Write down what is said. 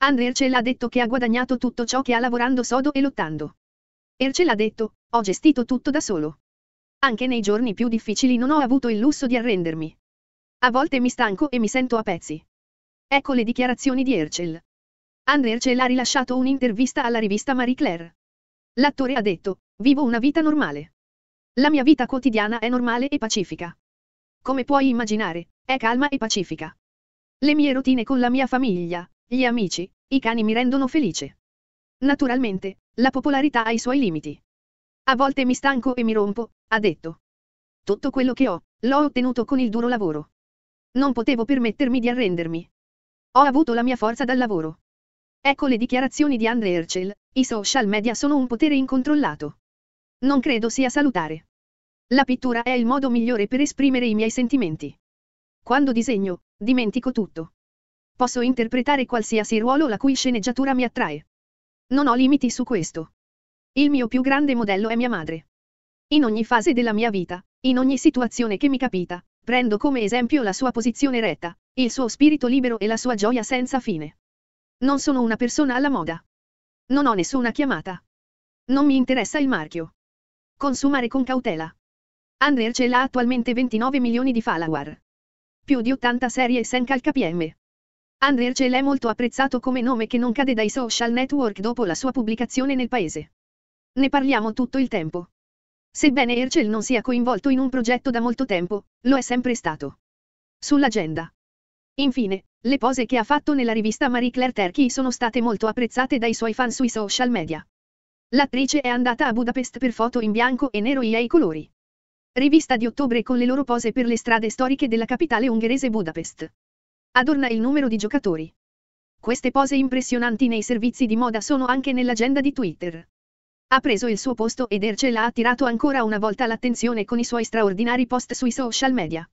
Andre Ercel ha detto che ha guadagnato tutto ciò che ha lavorando sodo e lottando. Ercel ha detto, ho gestito tutto da solo. Anche nei giorni più difficili non ho avuto il lusso di arrendermi. A volte mi stanco e mi sento a pezzi. Ecco le dichiarazioni di Ercel. Andre Ercel ha rilasciato un'intervista alla rivista Marie Claire. L'attore ha detto, vivo una vita normale. La mia vita quotidiana è normale e pacifica. Come puoi immaginare, è calma e pacifica. Le mie routine con la mia famiglia, gli amici, i cani mi rendono felice. Naturalmente, la popolarità ha i suoi limiti. A volte mi stanco e mi rompo, ha detto. Tutto quello che ho, l'ho ottenuto con il duro lavoro. Non potevo permettermi di arrendermi. Ho avuto la mia forza dal lavoro. Ecco le dichiarazioni di Andre Herschel, i social media sono un potere incontrollato. Non credo sia salutare. La pittura è il modo migliore per esprimere i miei sentimenti. Quando disegno, dimentico tutto. Posso interpretare qualsiasi ruolo la cui sceneggiatura mi attrae. Non ho limiti su questo. Il mio più grande modello è mia madre. In ogni fase della mia vita, in ogni situazione che mi capita, prendo come esempio la sua posizione retta, il suo spirito libero e la sua gioia senza fine. Non sono una persona alla moda. Non ho nessuna chiamata. Non mi interessa il marchio. Consumare con cautela. ce l'ha attualmente 29 milioni di follower. Più di 80 serie Sencal KPM. Undergel è molto apprezzato come nome che non cade dai social network dopo la sua pubblicazione nel paese. Ne parliamo tutto il tempo. Sebbene Ercel non sia coinvolto in un progetto da molto tempo, lo è sempre stato. Sull'agenda. Infine, le pose che ha fatto nella rivista Marie Claire Terchi sono state molto apprezzate dai suoi fan sui social media. L'attrice è andata a Budapest per foto in bianco e nero e ai colori. Rivista di ottobre con le loro pose per le strade storiche della capitale ungherese Budapest adorna il numero di giocatori. Queste pose impressionanti nei servizi di moda sono anche nell'agenda di Twitter. Ha preso il suo posto ed Erce l'ha attirato ancora una volta l'attenzione con i suoi straordinari post sui social media.